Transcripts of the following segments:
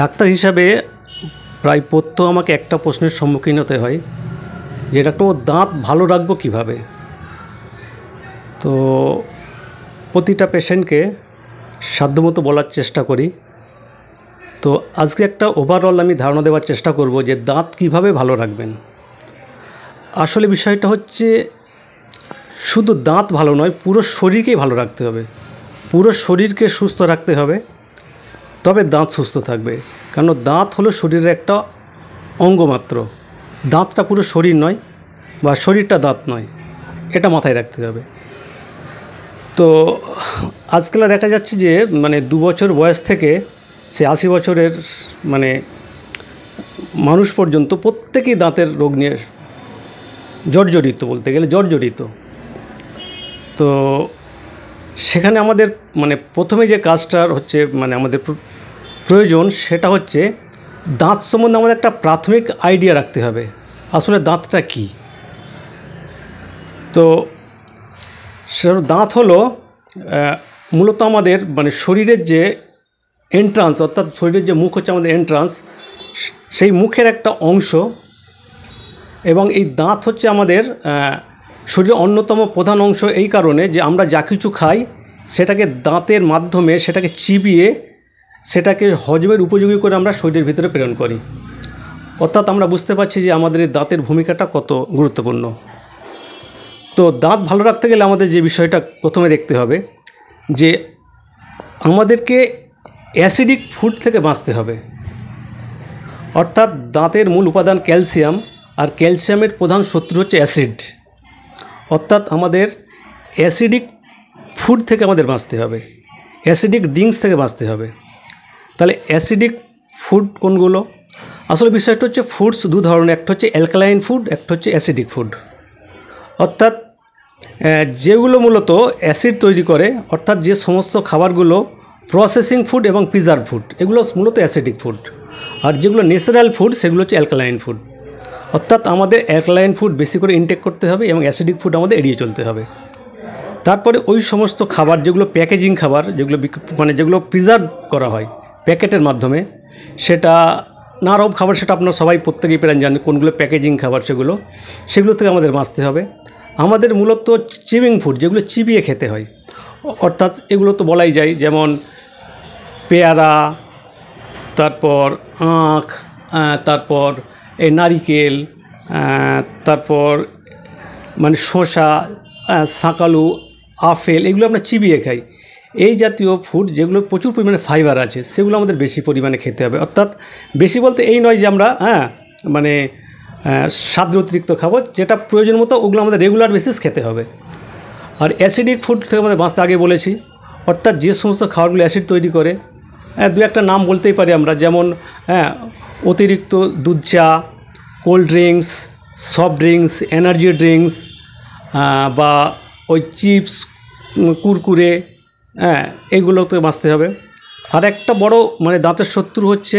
doctor হিসাবে প্রায় পথ্য আমাকে একটা প্রশ্নের সম্মুখীন হতে হয় যে ও দাঁত ভালো রাখবো কীভাবে তো প্রতিটা পেশেন্টকে সাধ্যমতো বলার চেষ্টা করি তো আজকে একটা ওভারঅল আমি ধারণা দেওয়ার চেষ্টা করব যে দাঁত কিভাবে ভালো রাখবেন আসলে বিষয়টা হচ্ছে শুধু দাঁত ভালো নয় পুরো শরীরকেই ভালো রাখতে হবে পুরো শরীরকে সুস্থ রাখতে হবে তবে দাঁত সুস্থ থাকবে কারণ দাঁত হলো শরীরের একটা অঙ্গ মাত্র দাঁতটা পুরো শরীর নয় বা শরীরটা দাঁত নয় এটা মাথায় রাখতে হবে তো আজকাল দেখা যাচ্ছে যে মানে দু বছর বয়স থেকে সে আশি বছরের মানে মানুষ পর্যন্ত প্রত্যেকেই দাঁতের রোগ নিয়ে জর্জরিত বলতে গেলে জর্জরিত তো সেখানে আমাদের মানে প্রথমে যে কাজটার হচ্ছে মানে আমাদের প্রয়োজন সেটা হচ্ছে দাঁত সম্বন্ধে আমাদের একটা প্রাথমিক আইডিয়া রাখতে হবে আসলে দাঁতটা কি তো সে দাঁত হলো মূলত আমাদের মানে শরীরের যে এন্ট্রান্স অর্থাৎ শরীরের যে মুখ হচ্ছে আমাদের এন্ট্রান্স সেই মুখের একটা অংশ এবং এই দাঁত হচ্ছে আমাদের শরীরের অন্যতম প্রধান অংশ এই কারণে যে আমরা যা কিছু খাই সেটাকে দাঁতের মাধ্যমে সেটাকে চিবিয়ে সেটাকে হজমের উপযোগী করে আমরা শরীরের ভিতরে প্রেরণ করি অর্থাৎ আমরা বুঝতে পারছি যে আমাদের এই দাঁতের ভূমিকাটা কত গুরুত্বপূর্ণ তো দাঁত ভালো রাখতে গেলে আমাদের যে বিষয়টা প্রথমে দেখতে হবে যে আমাদেরকে অ্যাসিডিক ফুড থেকে বাঁচতে হবে অর্থাৎ দাঁতের মূল উপাদান ক্যালসিয়াম আর ক্যালসিয়ামের প্রধান শত্রু হচ্ছে অ্যাসিড অর্থাৎ আমাদের অ্যাসিডিক ফুড থেকে আমাদের বাঁচতে হবে অ্যাসিডিক ড্রিঙ্কস থেকে বাঁচতে হবে তাহলে অ্যাসিডিক ফুড কোনগুলো আসলে বিষয়টা হচ্ছে ফুডস দু ধরনের একটা হচ্ছে অ্যালকালাইন ফুড একটা হচ্ছে অ্যাসিডিক ফুড অর্থাৎ যেগুলো মূলত অ্যাসিড তৈরি করে অর্থাৎ যে সমস্ত খাবারগুলো প্রসেসিং ফুড এবং পিজার ফুড এগুলো মূলত অ্যাসিডিক ফুড আর যেগুলো ন্যাচারাল ফুড সেগুলো হচ্ছে অ্যালকালাইন ফুড অর্থাৎ আমাদের অ্যালকালাইন ফুড বেশি করে ইনটেক করতে হবে এবং অ্যাসিডিক ফুড আমাদের এড়িয়ে চলতে হবে তারপরে ওই সমস্ত খাবার যেগুলো প্যাকেজিং খাবার যেগুলো মানে যেগুলো প্রিজার্ভ করা হয় প্যাকেটের মাধ্যমে সেটা নানারকম খাবার সেটা আপনারা সবাই প্রত্যেকেই প্রাণ জানেন কোনগুলো প্যাকেজিং খাবার সেগুলো সেগুলো থেকে আমাদের বাঁচতে হবে আমাদের মূলত চিবিং ফুড যেগুলো চিবিয়ে খেতে হয় অর্থাৎ এগুলো তো বলাই যায় যেমন পেয়ারা তারপর আখ তারপর এই নারিকেল তারপর মানে শসা শাঁকালু আপেল এগুলো আমরা চিবিয়ে খাই এই জাতীয় ফুড যেগুলো প্রচুর পরিমাণে ফাইবার আছে সেগুলো আমাদের বেশি পরিমাণে খেতে হবে অর্থাৎ বেশি বলতে এই নয় যে আমরা হ্যাঁ মানে স্বাদের অতিরিক্ত খাবো যেটা প্রয়োজন মতো ওগুলো আমাদের রেগুলার বেসিস খেতে হবে আর অ্যাসিডিক ফুড থেকে আমাদের বাঁচতে আগে বলেছি অর্থাৎ যে সমস্ত খাবারগুলো অ্যাসিড তৈরি করে হ্যাঁ দু একটা নাম বলতেই পারি আমরা যেমন হ্যাঁ অতিরিক্ত দুধ চা cold drinks soft drinks energy drinks বা ওই চিপস কুরকুরে হ্যাঁ তো বাঁচতে হবে আর একটা বড় মানে দাঁতের শত্রু হচ্ছে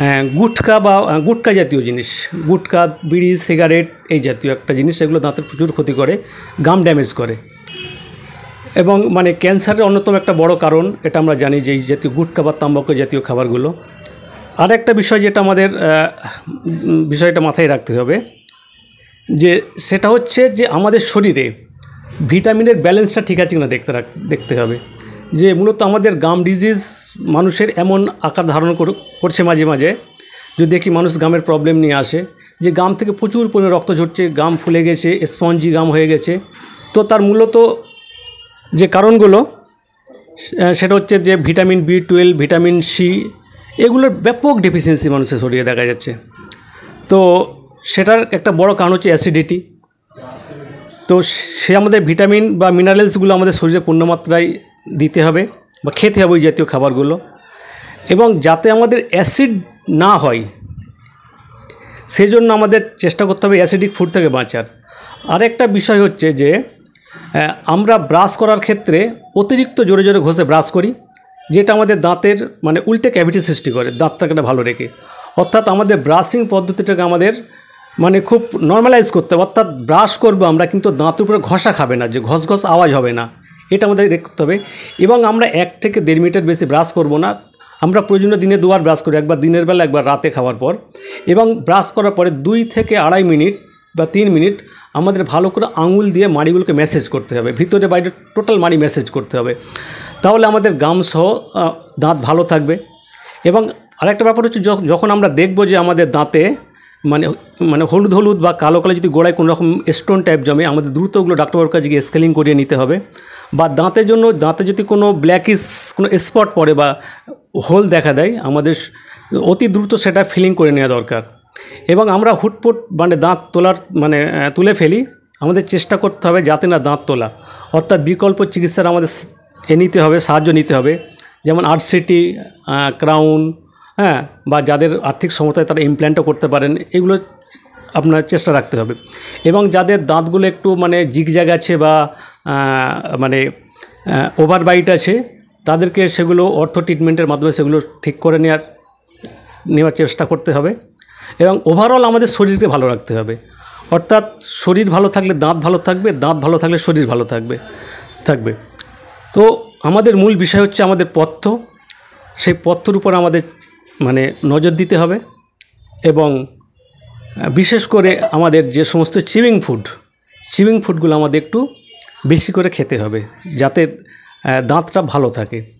হ্যাঁ, গুটকা বা হ্যাঁ, গুটকা জাতীয় জিনিস গুটকা বিড়ি সিগারেট এই জাতীয় একটা জিনিস এগুলো দাঁতের প্রচুর ক্ষতি করে গাম ড্যামেজ করে এবং মানে ক্যান্সারের অন্যতম একটা বড় কারণ এটা আমরা জানি যে এই জাতীয় গুটকা বা তাম্বাকু জাতীয় খাবারগুলো আর একটা বিষয় যেটা আমাদের বিষয়টা মাথায় রাখতে হবে যে সেটা হচ্ছে যে আমাদের শরীরে ভিটামিনের ব্যালেন্সটা ঠিক আছে কিনা দেখতে রাখ দেখতে হবে যে মূলত আমাদের গাম ডিজিজ মানুষের এমন আকার ধারণ করছে মাঝে মাঝে যে দেখি মানুষ গামের প্রবলেম নিয়ে আসে যে গাম থেকে প্রচুর পরিমাণে রক্ত ঝরছে গাম ফুলে গেছে স্পঞ্জি গাম হয়ে গেছে তো তার মূলত যে কারণগুলো সেটা হচ্ছে যে vitamin B twelve vitamin C এগুলোর ব্যাপক ডেফিসিয়েন্সি মানুষের শরীরে দেখা যাচ্ছে তো সেটার একটা বড় কারণ হচ্ছে অ্যাসিডিটি তো সে আমাদের ভিটামিন বা মিনারেলসগুলো আমাদের শরীরে পূর্ণমাত্রায় দিতে হবে বা খেতে হবে ওই জাতীয় খাবারগুলো এবং যাতে আমাদের অ্যাসিড না হয় সেজন্য আমাদের চেষ্টা করতে হবে অ্যাসিডিক ফুড থেকে বাঁচার আরেকটা বিষয় হচ্ছে যে আমরা ব্রাশ করার ক্ষেত্রে অতিরিক্ত জোরে জোরে ঘষে ব্রাশ করি যেটা আমাদের দাঁতের মানে উল্টে ক্যাভিটি সৃষ্টি করে দাঁতটাকে ভালো রেখে অর্থাৎ আমাদের ব্রাশিং পদ্ধতিটাকে আমাদের মানে খুব নর্মালাইজ করতে হবে অর্থাৎ ব্রাশ করবো আমরা কিন্তু দাঁতের উপরে ঘষা খাবে না যে ঘস ঘস আওয়াজ হবে না এটা আমাদের দেখতে হবে এবং আমরা এক থেকে দেড় মিটার বেশি ব্রাশ করব না আমরা প্রয়োজনীয় দিনে দুবার ব্রাশ করি একবার দিনের বেলা একবার রাতে খাওয়ার পর এবং ব্রাশ করার পরে দুই থেকে আড়াই মিনিট বা তিন মিনিট আমাদের ভালো করে আঙুল দিয়ে মাড়িগুলোকে ম্যাসেজ করতে হবে ভিতরে বাইরে টোটাল মাড়ি ম্যাসেজ করতে হবে তাহলে আমাদের গামসহ দাঁত ভালো থাকবে এবং আরেকটা ব্যাপার হচ্ছে যখন আমরা দেখব যে আমাদের দাঁতে মানে মানে হলুদ হলুদ বা কালো কালো যদি গোড়ায় কোনো রকম স্টোন টাইপ জমে আমাদের দ্রুত ওগুলো ডাক্তারবাবুর কাছে গিয়ে স্কেলিং করিয়ে নিতে হবে বা দাঁতের জন্য দাঁতে যদি কোনো ব্ল্যাকিস কোনো স্পট পড়ে বা হোল দেখা দেয় আমাদের অতি দ্রুত সেটা ফিলিং করে নেওয়া দরকার এবং আমরা হুটপুট মানে দাঁত তোলার মানে তুলে ফেলি আমাদের চেষ্টা করতে হবে যাতে না দাঁত তোলা অর্থাৎ বিকল্প চিকিৎসার আমাদের এ নিতে হবে সাহায্য নিতে হবে যেমন সিটি ক্রাউন হ্যাঁ বা যাদের আর্থিক সমতায় তারা ইমপ্ল্যান্টও করতে পারেন এগুলো আপনার চেষ্টা রাখতে হবে এবং যাদের দাঁতগুলো একটু মানে জিগজাগ আছে বা মানে ওভার বাইট আছে তাদেরকে সেগুলো অর্থ ট্রিটমেন্টের মাধ্যমে সেগুলো ঠিক করে নেওয়ার নেওয়ার চেষ্টা করতে হবে এবং ওভারঅল আমাদের শরীরকে ভালো রাখতে হবে অর্থাৎ শরীর ভালো থাকলে দাঁত ভালো থাকবে দাঁত ভালো থাকলে শরীর ভালো থাকবে থাকবে তো আমাদের মূল বিষয় হচ্ছে আমাদের পথ্য সেই পথ্যর উপর আমাদের মানে নজর দিতে হবে এবং বিশেষ করে আমাদের যে সমস্ত চিমিং ফুড চিমিং ফুডগুলো আমাদের একটু বেশি করে খেতে হবে যাতে দাঁতটা ভালো থাকে